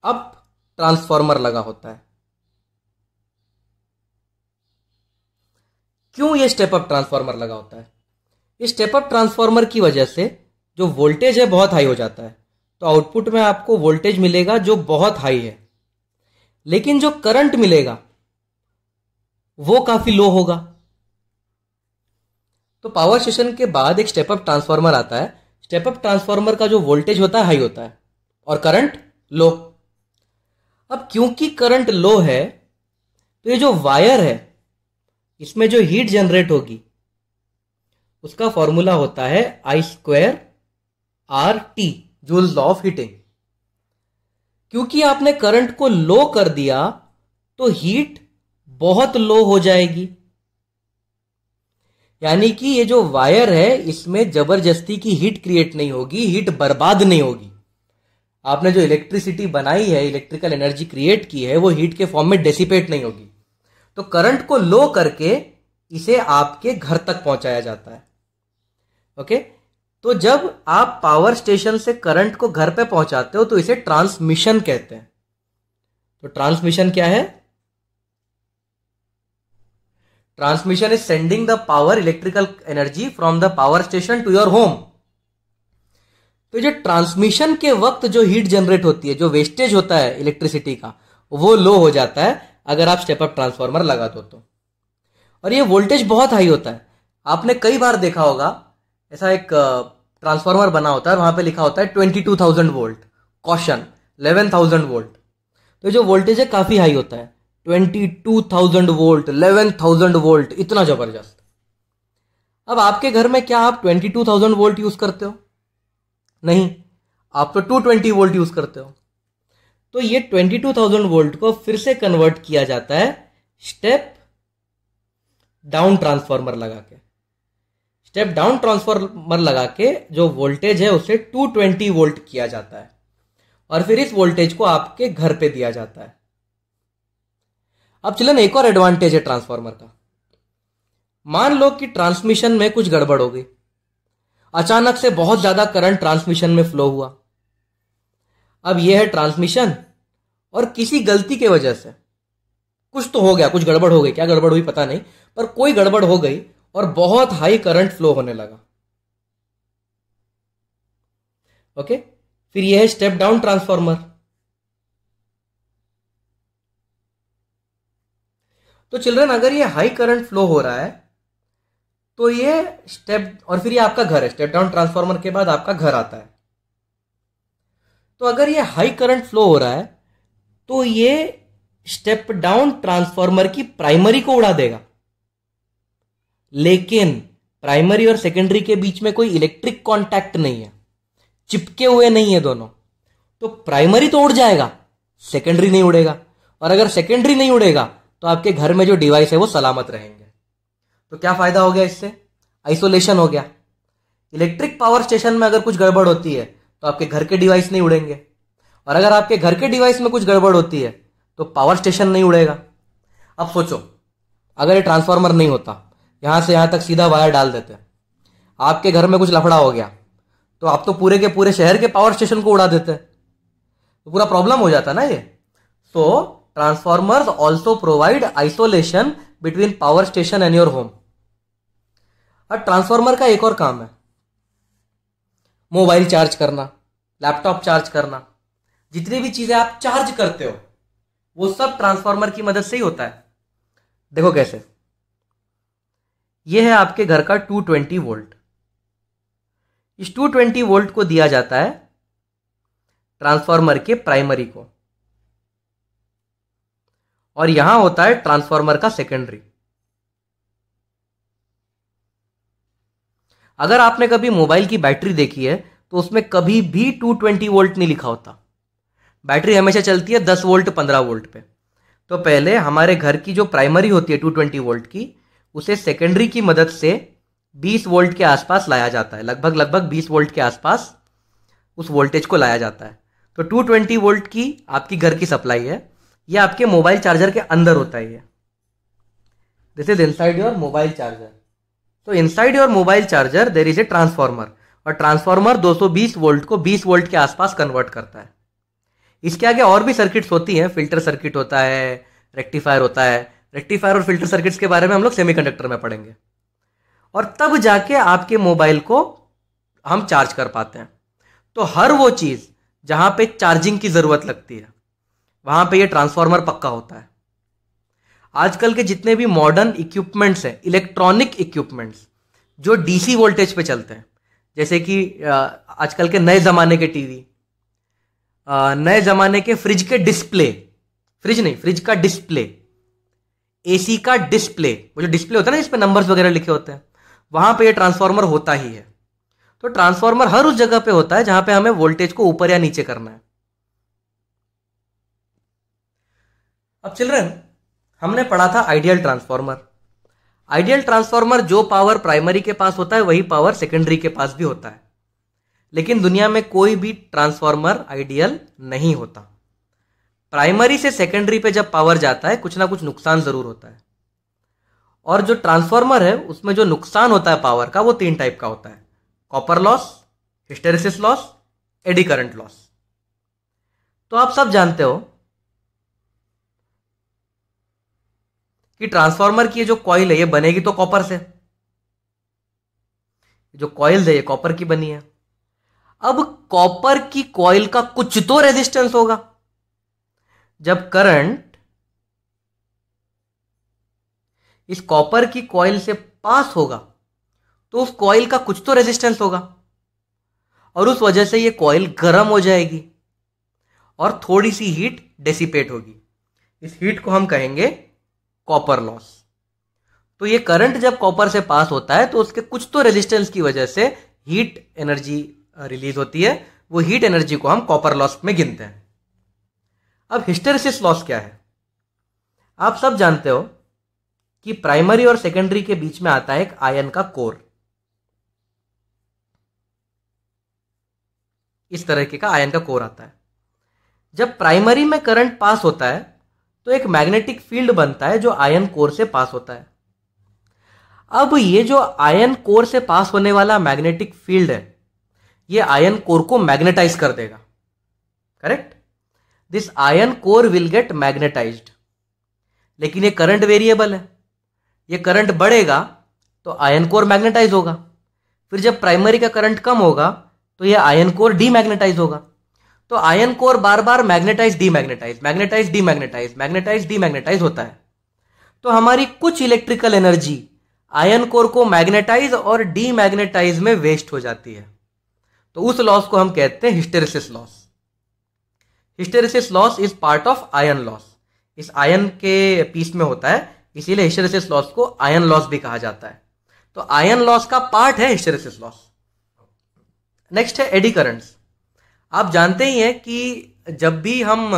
अप ट्रांसफार्मर लगा होता है क्यों ये स्टेप अप ट्रांसफार्मर लगा होता है ये स्टेप अप ट्रांसफार्मर की वजह से जो वोल्टेज है बहुत हाई हो जाता है तो आउटपुट में आपको वोल्टेज मिलेगा जो बहुत हाई है लेकिन जो करंट मिलेगा वो काफी लो होगा तो पावर स्टेशन के बाद एक स्टेप अप ट्रांसफार्मर आता है स्टेप अप ट्रांसफार्मर का जो वोल्टेज होता है हाई होता है और करंट लो अब क्योंकि करंट लो है तो ये जो वायर है इसमें जो हीट जनरेट होगी उसका फॉर्मूला होता है I square R T joules of heating क्योंकि आपने करंट को लो कर दिया तो हीट बहुत लो हो जाएगी यानी कि ये जो वायर है इसमें जबरदस्ती की हीट क्रिएट नहीं होगी हीट बर्बाद नहीं होगी आपने जो इलेक्ट्रिसिटी बनाई है इलेक्ट्रिकल एनर्जी क्रिएट की है वो हीट के फॉर्म में डेसिपेट नहीं होगी तो करंट को लो करके इसे आपके घर तक पहुंचाया जाता है ओके तो जब आप पावर स्टेशन से करंट को घर पे पहुंचाते हो तो इसे ट्रांसमिशन कहते हैं तो ट्रांसमिशन क्या है transmission is sending the power electrical energy from the power station to your home तो जो ट्रांसमिशन के वक्त जो हीट जनरेट होती है जो वेस्टेज होता है इलेक्ट्रिसिटी का वो लो हो जाता है अगर आप स्टेप अप ट्रांसफार्मर लगा दो तो और ये वोल्टेज बहुत हाई होता है आपने कई बार देखा होगा ऐसा एक ट्रांसफार्मर बना होता है वहां पे लिखा होता है twenty two thousand volt caution eleven thousand volt तो जो वोल्टेज है काफ़ी हाई होता है twenty two thousand volt eleven thousand volt इतना ज़बरदस्त अब आपके घर में क्या आप twenty two thousand volt use करते हो नहीं आप तो 220 वोल्ट यूज करते हो तो ये 22,000 वोल्ट को फिर से कन्वर्ट किया जाता है स्टेप डाउन ट्रांसफार्मर लगा के स्टेप डाउन ट्रांसफार्मर लगा के जो वोल्टेज है उसे 220 वोल्ट किया जाता है और फिर इस वोल्टेज को आपके घर पे दिया जाता है अब चलन एक और एडवांटेज है ट्रांसफार्मर का मान लो कि ट्रांसमिशन में कुछ गड़बड़ हो गई अचानक से बहुत ज़्यादा करंट ट्रांसमिशन में फ्लो हुआ अब यह है ट्रांसमिशन और किसी गलती के वजह से कुछ तो हो गया कुछ गड़बड़ हो गई क्या गड़बड़ हुई पता नहीं पर कोई गड़बड़ हो गई और बहुत हाई करंट फ्लो होने लगा ओके फिर यह है स्टेप डाउन ट्रांसफॉर्मर तो चिल्ड्रन अगर ये हाई करंट फ्लो हो रहा है तो ये स्टेप और फिर ये आपका घर है स्टेप डाउन ट्रांसफार्मर के बाद आपका घर आता है तो अगर ये हाई करंट फ्लो हो रहा है तो ये स्टेप डाउन ट्रांसफार्मर की प्राइमरी को उड़ा देगा लेकिन प्राइमरी और सेकेंडरी के बीच में कोई इलेक्ट्रिक कॉन्टैक्ट नहीं है चिपके हुए नहीं है दोनों तो प्राइमरी तो उड़ जाएगा सेकेंडरी नहीं उड़ेगा और अगर सेकेंडरी नहीं उड़ेगा तो आपके घर में जो डिवाइस है वो सलामत रहेंगे तो क्या फ़ायदा हो गया इससे आइसोलेशन हो गया इलेक्ट्रिक पावर स्टेशन में अगर कुछ गड़बड़ होती है तो आपके घर के डिवाइस नहीं उड़ेंगे और अगर आपके घर के डिवाइस में कुछ गड़बड़ होती है तो पावर स्टेशन नहीं उड़ेगा अब सोचो अगर ये ट्रांसफार्मर नहीं होता यहां से यहां तक सीधा वायर डाल देते आपके घर में कुछ लफड़ा हो गया तो आप तो पूरे के पूरे शहर के पावर स्टेशन को उड़ा देते तो पूरा प्रॉब्लम हो जाता ना ये so transformer also provide isolation between power station and your home और हाँ, ट्रांसफार्मर का एक और काम है मोबाइल चार्ज करना लैपटॉप चार्ज करना जितनी भी चीज़ें आप चार्ज करते हो वो सब ट्रांसफार्मर की मदद से ही होता है देखो कैसे ये है आपके घर का 220 वोल्ट इस 220 वोल्ट को दिया जाता है ट्रांसफार्मर के प्राइमरी को और यहां होता है ट्रांसफार्मर का सेकेंडरी अगर आपने कभी मोबाइल की बैटरी देखी है तो उसमें कभी भी 220 वोल्ट नहीं लिखा होता बैटरी हमेशा चलती है 10 वोल्ट 15 वोल्ट पे तो पहले हमारे घर की जो प्राइमरी होती है 220 वोल्ट की उसे सेकेंडरी की मदद से 20 वोल्ट के आसपास लाया जाता है लगभग लगभग 20 वोल्ट के आसपास उस वोल्टेज को लाया जाता है तो 220 वोल्ट की आपकी घर की सप्लाई है यह आपके मोबाइल चार्जर के अंदर होता है this is inside your mobile charger तो inside your mobile charger there is a transformer और ट्रांसफॉर्मर 220 वोल्ट को 20 वोल्ट के आसपास कन्वर्ट करता है इसके आगे और भी सर्किट्स होती हैं फिल्टर सर्किट होता है रेक्टिफायर होता है रेक्टिफायर और फिल्टर सर्किट्स के बारे में हम लोग कंडक्टर में पढ़ेंगे और तब जाके आपके मोबाइल को हम चार्ज कर पाते हैं तो हर वो चीज़ जहां पे चार्जिंग की ज़रूरत लगती है वहां पे ये ट्रांसफार्मर पक्का होता है आजकल के जितने भी मॉडर्न इक्विपमेंट्स हैं इलेक्ट्रॉनिक इक्विपमेंट्स जो डीसी वोल्टेज पे चलते हैं जैसे कि आजकल के नए ज़माने के टीवी नए ज़माने के फ्रिज के डिस्प्ले फ्रिज नहीं फ्रिज का डिस्प्ले एसी का डिस्प्ले वो जो डिस्प्ले होता है ना जिसपे नंबर्स वगैरह लिखे होते हैं वहाँ पे ये ट्रांसफार्मर होता ही है तो ट्रांसफार्मर हर उस जगह पे होता है जहां पे हमें वोल्टेज को ऊपर या नीचे करना है अब चिल्ड्रन हमने पढ़ा था आइडियल ट्रांसफॉर्मर आइडियल ट्रांसफॉर्मर जो पावर प्राइमरी के पास होता है वही पावर सेकेंडरी के पास भी होता है लेकिन दुनिया में कोई भी ट्रांसफॉर्मर आइडियल नहीं होता प्राइमरी से सेकेंडरी पे जब पावर जाता है कुछ ना कुछ नुकसान ज़रूर होता है और जो ट्रांसफॉर्मर है उसमें जो नुकसान होता है पावर का वो तीन टाइप का होता है copper loss hysteresis loss eddy current loss तो आप सब जानते हो कि ट्रांसफार्मर की ये जो कॉइल है ये बनेगी तो कॉपर से जो कॉइल है ये कॉपर की बनी है अब कॉपर की कॉइल का कुछ तो रेजिस्टेंस होगा जब करंट इस कॉपर की कॉइल से पास होगा तो उस कॉइल का कुछ तो रेजिस्टेंस होगा और उस वजह से ये कॉइल गर्म हो जाएगी और थोड़ी सी हीट डेसिपेट होगी इस हीट को हम कहेंगे कॉपर लॉस तो ये करंट जब कॉपर से पास होता है तो उसके कुछ तो रेजिस्टेंस की वजह से हीट एनर्जी रिलीज होती है वो हीट एनर्जी को हम कॉपर लॉस में गिनते हैं अब हिस्टेरिसिस लॉस क्या है आप सब जानते हो कि प्राइमरी और सेकेंडरी के बीच में आता है एक आयन का कोर इस तरह के का आयन का कोर आता है जब प्राइमरी में करंट पास होता है तो एक मैग्नेटिक फील्ड बनता है जो आयन कोर से पास होता है अब ये जो आयन कोर से पास होने वाला मैग्नेटिक फील्ड है ये आयन कोर को मैग्नेटाइज कर देगा correct this iron core will get magnetise लेकिन ये करंट वेरिएबल है ये करंट बढ़ेगा तो आयन कोर मैग्नेटाइज होगा फिर जब प्राइमरी का करंट कम होगा तो ये आयन कोर डीमैग्नेटाइज होगा तो आयन कोर बार बार magnetise demagnetise magnetise demagnetise magnetise demagnetise होता है तो हमारी कुछ इलेक्ट्रिकल एनर्जी आयन कोर को मैग्नेटाइज और डीमैग्नेटाइज में वेस्ट हो जाती है तो उस लॉस को हम कहते हैं hysteresis loss hysteresis loss is part of iron loss इस आयन के पीस में होता है इसीलिए हिस्टेरिस लॉस को आयन लॉस भी कहा जाता है तो आयन लॉस का पार्ट है हिस्टेरिसिस लॉस नेक्स्ट है एडी करंट्स आप जानते ही हैं कि जब भी हम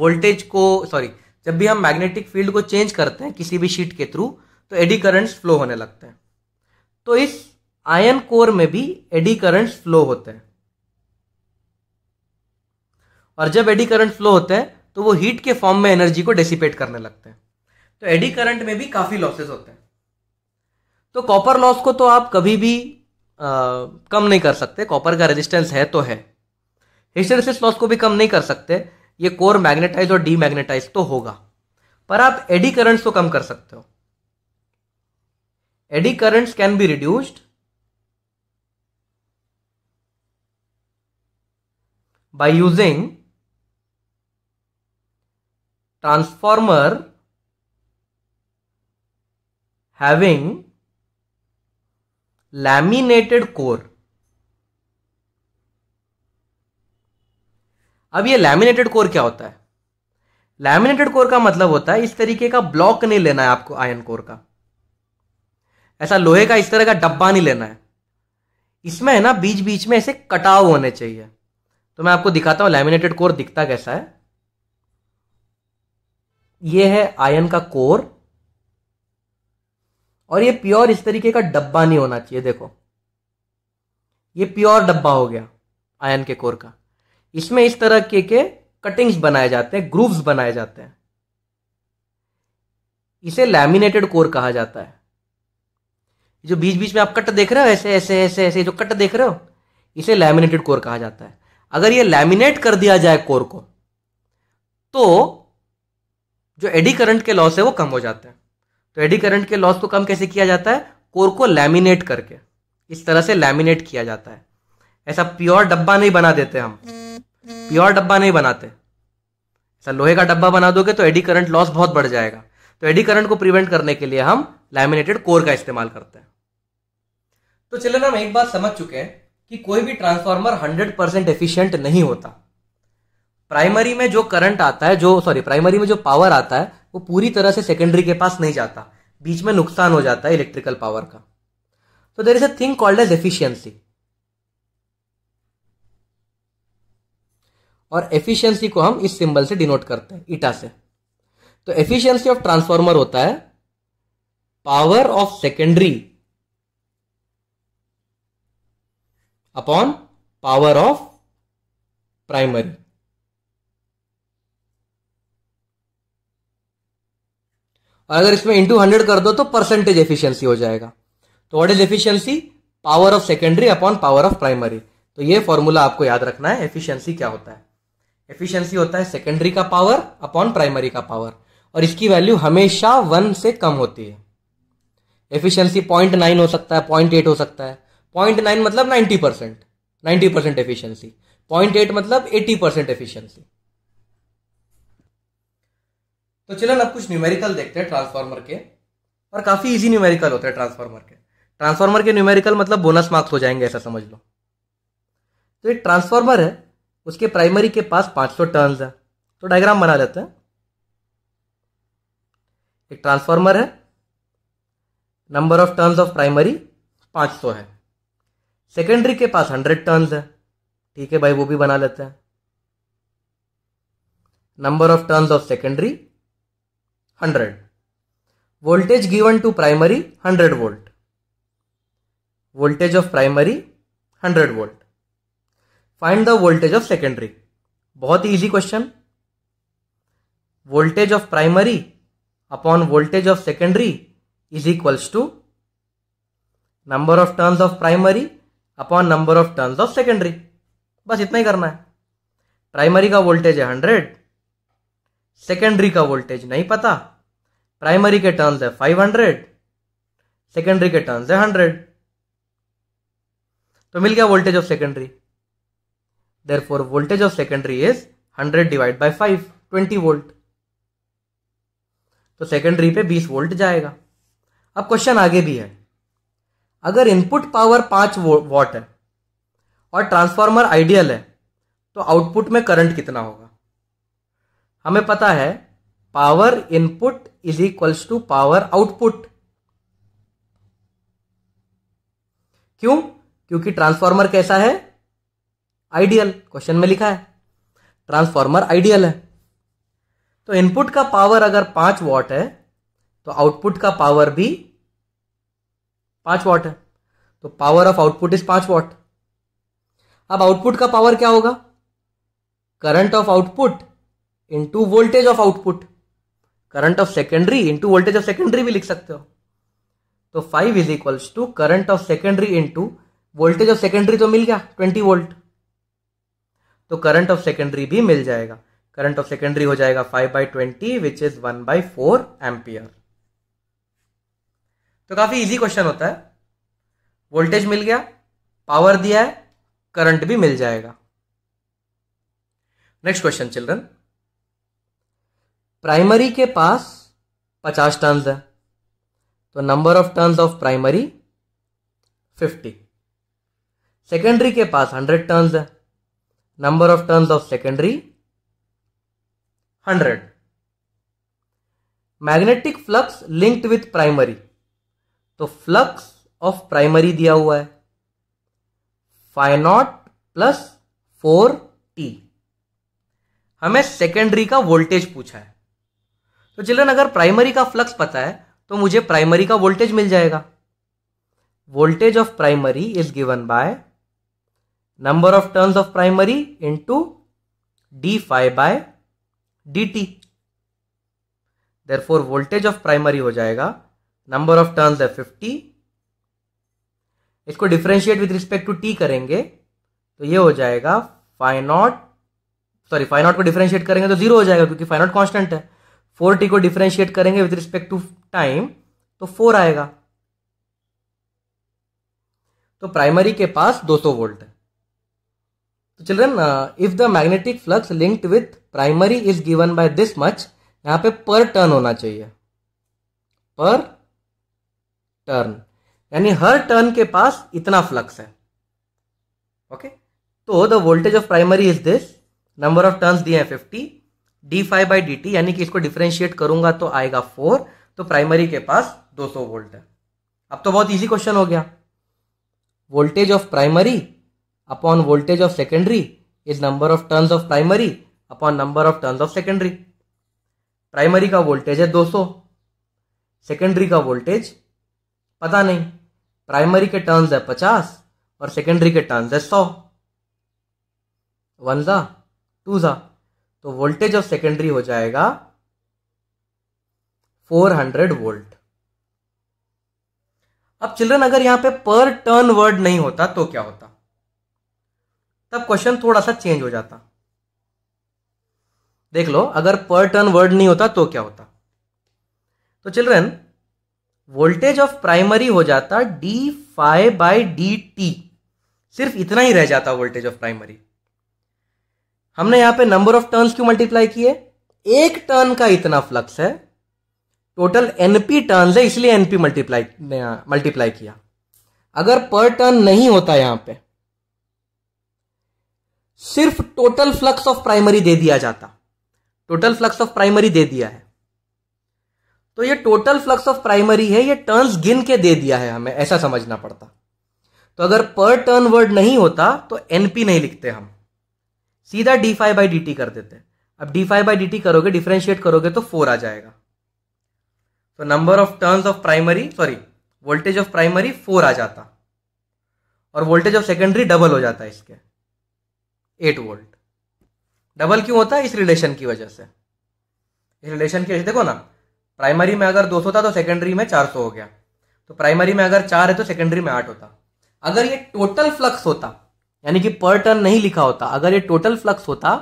वोल्टेज को सॉरी जब भी हम मैग्नेटिक फील्ड को चेंज करते हैं किसी भी शीट के थ्रू तो एडी करंट्स फ्लो होने लगते हैं तो इस आयन कोर में भी एडी करंट्स फ्लो होते हैं और जब एडी करंट फ्लो होते हैं तो वो हीट के फॉर्म में एनर्जी को डेसिपेट करने लगते हैं तो एडी करंट में भी काफ़ी लॉसेस होते हैं तो कॉपर लॉस को तो आप कभी भी आ, कम नहीं कर सकते कॉपर का रेजिस्टेंस है तो है हिस्टेरेसिस लॉस को भी कम नहीं कर सकते ये कोर मैग्नेटाइज और डीमैग्नेटाइज तो होगा पर आप एडी करंट्स को कम कर सकते हो eddy currents can be reduced by using transformer having laminated core अब ये लैमिनेटेड कोर क्या होता है लैमिनेटेड कोर का मतलब होता है इस तरीके का ब्लॉक नहीं लेना है आपको आयन कोर का ऐसा लोहे का इस तरह का डब्बा नहीं लेना है इसमें है ना बीच बीच में ऐसे कटाव होने चाहिए तो मैं आपको दिखाता हूं लैमिनेटेड कोर दिखता कैसा है ये है आयन का कोर और ये प्योर इस तरीके का डब्बा नहीं होना चाहिए देखो ये प्योर डब्बा हो गया आयन के कोर का इसमें इस तरह के के कटिंग्स बनाए जाते हैं ग्रूव्स बनाए जाते हैं इसे लैमिनेटेड कोर कहा जाता है जो बीच बीच में आप कट देख रहे हो ऐसे ऐसे ऐसे ऐसे जो कट देख रहे हो इसे लैमिनेटेड कोर कहा जाता है अगर ये लैमिनेट कर दिया जाए कोर को तो जो एडी करंट के लॉस है वो कम हो जाते हैं तो एडी करंट के लॉस को कम कैसे किया जाता है कोर को लैमिनेट करके इस तरह से लैमिनेट किया जाता है ऐसा प्योर डब्बा नहीं बना देते हम प्योर डब्बा नहीं बनाते ऐसा लोहे का डब्बा बना दोगे तो एडी करंट लॉस बहुत बढ़ जाएगा तो एडी करंट को प्रिवेंट करने के लिए हम लैमिनेटेड कोर का इस्तेमाल करते हैं तो चलिए हम एक बात समझ चुके हैं कि कोई भी ट्रांसफार्मर 100 परसेंट एफिशियंट नहीं होता प्राइमरी में जो करंट आता है जो सॉरी प्राइमरी में जो पावर आता है वो पूरी तरह से सेकेंडरी के पास नहीं जाता बीच में नुकसान हो जाता है इलेक्ट्रिकल पावर का तो there is a thing called as efficiency और एफिशिएंसी को हम इस सिंबल से डिनोट करते हैं ईटा से तो एफिशिएंसी ऑफ ट्रांसफार्मर होता है power of secondary upon power of primary और अगर इसमें इंटू हंड्रेड कर दो तो परसेंटेज एफिशिएंसी हो जाएगा तो what is efficiency power of secondary upon power of primary तो ये फॉर्मूला आपको याद रखना है एफिशिएंसी क्या होता है एफिशिएंसी होता है सेकेंडरी का पावर अपॉन प्राइमरी का पावर और इसकी वैल्यू हमेशा वन से कम होती है एफिशिएंसी पॉइंट नाइन हो सकता है पॉइंट एट हो सकता है पॉइंट नाइन मतलब ninety percent ninety percent efficiency point eight मतलब एटी परसेंट एफिशियंसी तो चलो अब कुछ न्यूमेरिकल देखते हैं ट्रांसफार्मर के और काफ़ी इजी न्यूमेरिकल होते हैं ट्रांसफार्मर के ट्रांसफार्मर के न्यूमेरिकल मतलब बोनस मार्क्स हो जाएंगे ऐसा समझ लो तो ये ट्रांसफार्मर है उसके प्राइमरी के पास 500 टर्न है तो डायग्राम बना लेते हैं एक ट्रांसफार्मर है number of turns of primary 500 है सेकेंडरी के पास 100 टर्न्स है ठीक है भाई वो भी बना लेते हैं number of turns of secondary 100 voltage given to primary 100 volt voltage of primary 100 volt find the voltage of secondary बहुत ही easy question voltage of primary upon voltage of secondary is equals to number of turns of primary upon number of turns of secondary बस इतना ही करना है primary का voltage है hundred secondary का voltage नहीं पता प्राइमरी के टर्न्स है फाइव हंड्रेड सेकेंडरी के टर्न्स है हंड्रेड तो मिल गया voltage of secondary Therefore, voltage of secondary is 100 divided by 5, 20 volt तो सेकेंडरी पे 20 वोल्ट जाएगा अब क्वेश्चन आगे भी है अगर इनपुट पावर 5 वॉट है और ट्रांसफार्मर आइडियल है तो आउटपुट में करंट कितना होगा हमें पता है power input is equals to power output क्यों क्योंकि ट्रांसफार्मर कैसा है आइडियल क्वेश्चन में लिखा है ट्रांसफार्मर आइडियल है तो इनपुट का पावर अगर पांच वॉट है तो आउटपुट का पावर भी पांच वॉट है तो पावर ऑफ आउटपुट इज पांच वॉट अब आउटपुट का पावर क्या होगा current of output into voltage of output current of secondary into voltage of secondary भी लिख सकते हो तो five is equals to current of secondary into voltage of secondary तो मिल गया ट्वेंटी वोल्ट तो करंट ऑफ सेकेंडरी भी मिल जाएगा करंट ऑफ सेकेंडरी हो जाएगा five by twenty which is one by four ampere तो काफी इजी क्वेश्चन होता है वोल्टेज मिल गया पावर दिया है करंट भी मिल जाएगा नेक्स्ट क्वेश्चन चिल्ड्रन प्राइमरी के पास पचास टर्न्स है तो number of turns of primary fifty secondary के पास हंड्रेड टर्न्स है number of turns of secondary 100 magnetic flux linked with primary तो फ्लक्स ऑफ प्राइमरी दिया हुआ है phi naught plus four t हमें सेकेंडरी का वोल्टेज पूछा है तो चिल्ड्रन अगर प्राइमरी का फ्लक्स पता है तो मुझे प्राइमरी का वोल्टेज मिल जाएगा voltage of primary is given by number of turns of primary of d phi by d t therefore voltage of primary हो जाएगा नंबर ऑफ टर्न्स है फिफ्टी इसको differentiate with respect to t करेंगे तो ये हो जाएगा phi naught naught sorry phi naught naught को डिफ्रेंशिएट करेंगे तो जीरो हो जाएगा क्योंकि फाइनॉट नॉट कॉन्स्टेंट है फोर टी को डिफ्रेंशिएट करेंगे विद रिस्पेक्ट टू टाइम तो फोर आएगा तो प्राइमरी के पास 200 वोल्ट है तो children if the magnetic flux linked with primary is given by this much यहाँ पे पर टर्न होना चाहिए पर टर्न यानी हर टर्न के पास इतना फ्लक्स है ओके तो the voltage of primary is this number of turns दिए हैं fifty d five by D t यानी कि इसको डिफ्रेंशिएट करूंगा तो आएगा फोर तो प्राइमरी के पास 200 वोल्ट है अब तो बहुत इजी क्वेश्चन हो गया voltage of primary upon voltage of secondary is number of turns of primary upon number of turns of secondary primary का वोल्टेज है 200 सेकेंडरी का वोल्टेज पता नहीं प्राइमरी के टर्न्स है 50 और सेकेंडरी के टर्न्स है 100 वन जा टू जा तो वोल्टेज ऑफ सेकेंडरी हो जाएगा 400 वोल्ट अब चिल्ड्रन अगर यहां पे पर टर्न वर्ड नहीं होता तो क्या होता तब क्वेश्चन थोड़ा सा चेंज हो जाता देख लो अगर पर टर्न वर्ड नहीं होता तो क्या होता तो चिल्ड्रन वोल्टेज ऑफ प्राइमरी हो जाता d five by D t सिर्फ इतना ही रह जाता वोल्टेज ऑफ प्राइमरी हमने यहां पे नंबर ऑफ टर्न्स क्यों मल्टीप्लाई किए एक टर्न का इतना फ्लक्स है टोटल एनपी टर्न है इसलिए एनपी मल्टीप्लाई मल्टीप्लाई किया अगर पर टर्न नहीं होता यहां पे सिर्फ टोटल फ्लक्स ऑफ प्राइमरी दे दिया जाता टोटल फ्लक्स ऑफ प्राइमरी दे दिया है तो ये टोटल फ्लक्स ऑफ प्राइमरी है ये टर्न्स गिन के दे दिया है हमें ऐसा समझना पड़ता तो अगर पर टर्न वर्ड नहीं होता तो एनपी नहीं लिखते हम सीधा d five by D t कर देते अब d five by D t करोगे डिफ्रेंशिएट करोगे तो फोर आ जाएगा तो number of turns of primary sorry voltage of primary four आ जाता और वोल्टेज ऑफ सेकेंडरी डबल हो जाता है इसके एट वोल्ट डबल क्यों होता है इस रिलेशन की वजह से इस रिलेशन की वजह से देखो ना प्राइमरी में अगर 200 था तो सेकेंडरी में 400 हो गया तो प्राइमरी में अगर चार है तो सेकेंडरी में आठ होता अगर ये टोटल फ्लक्स होता यानी कि पर टर्न नहीं लिखा होता अगर ये टोटल फ्लक्स होता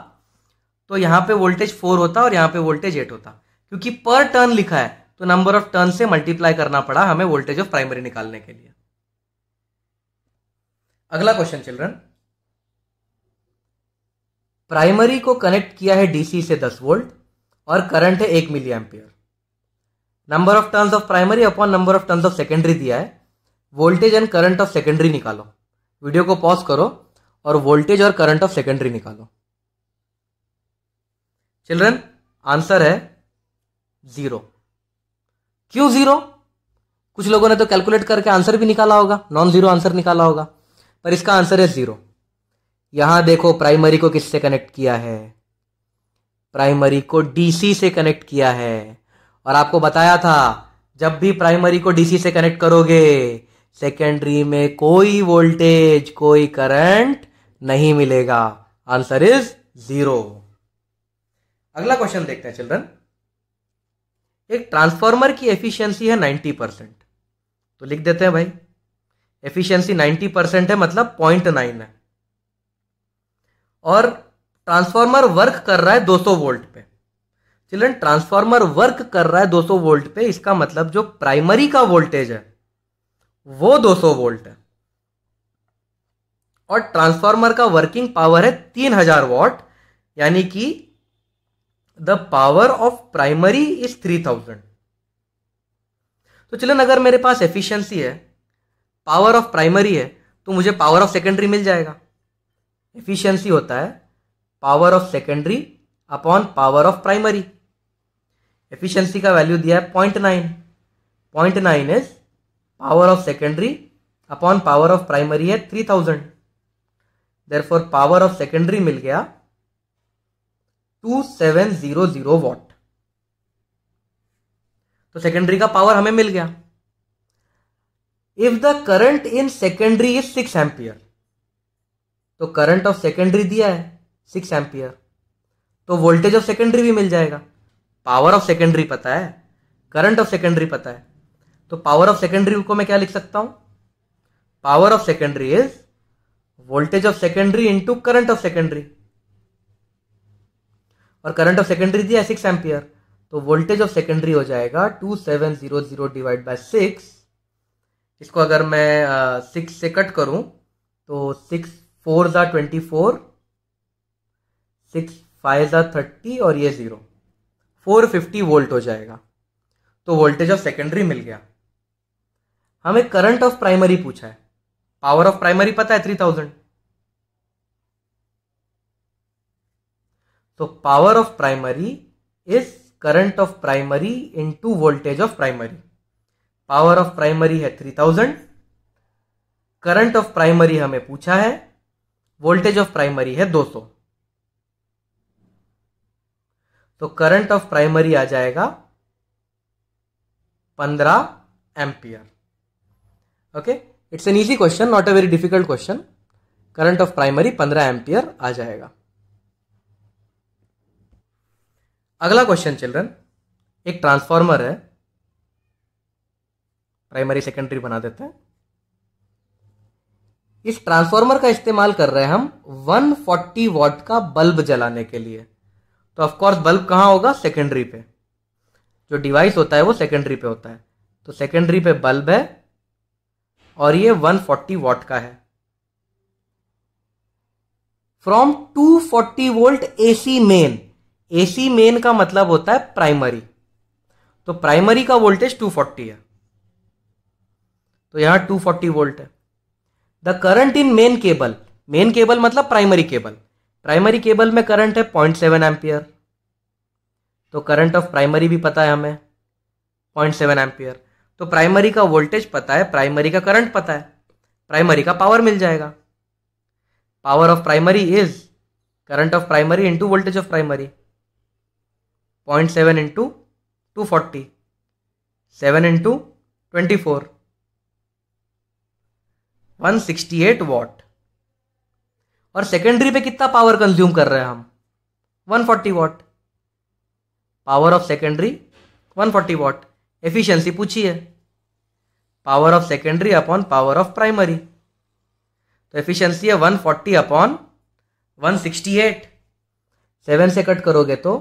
तो यहां पे वोल्टेज फोर होता और यहां पे वोल्टेज एट होता क्योंकि पर टर्न लिखा है तो नंबर ऑफ टर्न से मल्टीप्लाई करना पड़ा हमें वोल्टेज ऑफ प्राइमरी निकालने के लिए अगला क्वेश्चन चिल्ड्रन प्राइमरी को कनेक्ट किया है डीसी से 10 वोल्ट और करंट है एक milliampere number of turns of primary upon number of turns of secondary दिया है voltage and current of secondary निकालो वीडियो को पॉज करो और वोल्टेज और करंट ऑफ सेकेंडरी निकालो चिल्ड्रन आंसर है जीरो क्यों जीरो कुछ लोगों ने तो कैलकुलेट करके आंसर भी निकाला होगा नॉन जीरो आंसर निकाला होगा पर इसका आंसर है जीरो यहां देखो प्राइमरी को किससे कनेक्ट किया है प्राइमरी को डीसी से कनेक्ट किया है और आपको बताया था जब भी प्राइमरी को डीसी से कनेक्ट करोगे सेकेंडरी में कोई वोल्टेज कोई करंट नहीं मिलेगा आंसर इज जीरो अगला क्वेश्चन देखते हैं चिल्ड्रन एक ट्रांसफार्मर की एफिशिएंसी है 90 परसेंट तो लिख देते हैं भाई एफिशिएंसी 90 परसेंट है मतलब पॉइंट नाइन है और ट्रांसफार्मर वर्क कर रहा है 200 वोल्ट पे चिल्ड्रन ट्रांसफार्मर वर्क कर रहा है 200 वोल्ट पे इसका मतलब जो प्राइमरी का वोल्टेज है वो 200 वोल्ट है और ट्रांसफार्मर का वर्किंग पावर है 3000 वॉट यानी कि the power of primary is 3000 तो चिल्ड्रन अगर मेरे पास एफिशिएंसी है पावर ऑफ प्राइमरी है तो मुझे पावर ऑफ सेकेंडरी मिल जाएगा एफिशिएंसी होता है power of secondary upon power of primary efficiency का वैल्यू दिया है point nine point nine is power of secondary upon power of primary है three thousand therefore power of secondary मिल गया two seven zero zero watt तो secondary का power हमें मिल गया if the current in secondary is six ampere तो current of secondary दिया है सिक्स एम्पियर तो वोल्टेज ऑफ सेकेंडरी भी मिल जाएगा पावर ऑफ सेकेंडरी पता है करंट ऑफ सेकेंडरी पता है तो पावर ऑफ सेकेंडरी को मैं क्या लिख सकता हूं power of secondary is voltage of secondary into current of secondary और करंट ऑफ सेकेंडरी दिया सिक्स एम्पियर तो वोल्टेज ऑफ सेकेंडरी हो जाएगा two seven zero zero divide by six इसको अगर मैं सिक्स से कट करूं तो सिक्स फोर ज़ा ट्वेंटी फोर सिक्स फाइव ज़ा थर्टी और ये ज़ीरो फोर फिफ्टी वोल्ट हो जाएगा तो वोल्टेज ऑफ सेकेंडरी मिल गया हमें करंट ऑफ प्राइमरी पूछा है पावर ऑफ प्राइमरी पता है थ्री थाउजेंड तो power of primary is current of primary into voltage of primary power of primary है three thousand current of primary हमें पूछा है वोल्टेज ऑफ प्राइमरी है 200 तो करंट ऑफ प्राइमरी आ जाएगा 15 ampere okay it's an easy question not a very difficult question current of primary 15 ampere आ जाएगा अगला क्वेश्चन चिल्ड्रन एक ट्रांसफार्मर है प्राइमरी सेकेंडरी बना देते हैं इस ट्रांसफार्मर का इस्तेमाल कर रहे हैं हम 140 वॉट का बल्ब जलाने के लिए तो ऑफकोर्स बल्ब कहाँ होगा सेकेंडरी पे जो डिवाइस होता है वो सेकेंडरी पे होता है तो सेकेंडरी पे बल्ब है और ये 140 वॉट का है from 240 volt AC main AC main का मतलब होता है प्राइमरी तो प्राइमरी का वोल्टेज 240 है तो यहां 240 वोल्ट है the current in main cable main cable मतलब प्राइमरी केबल प्राइमरी केबल में करंट है पॉइंट सेवन एम्पियर तो करंट ऑफ प्राइमरी भी पता है हमें पॉइंट सेवन एम्पियर तो प्राइमरी का वोल्टेज पता है प्राइमरी का करंट पता है प्राइमरी का पावर मिल जाएगा power of primary is current of primary into voltage of primary point seven into two forty seven into twenty four 168 watt और सेकेंडरी पे कितना पावर कंज्यूम कर रहे हैं हम 140 watt power of secondary 140 watt efficiency पूछी है power of secondary upon power of primary तो एफिशिएंसी है 140 अपॉन एट सेवन से कट करोगे तो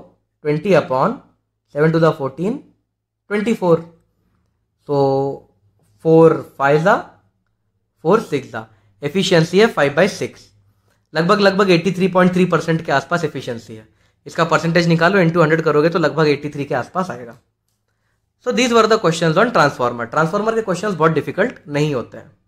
20 upon seven two the fourteen twenty four so four five ज़ा फोर सिक्स था एफिशियंसी है फाइव बाई सिक्स लगभग लगभग eighty three point three percent के आसपास एफिशियंसी है इसका परसेंटेज निकालो इंटू हंड्रेड करोगे तो लगभग एट्टी थ्री के आसपास आएगा so these were the question on transformer transformer के क्वेश्चन बहुत डिफिकल्ट नहीं होते हैं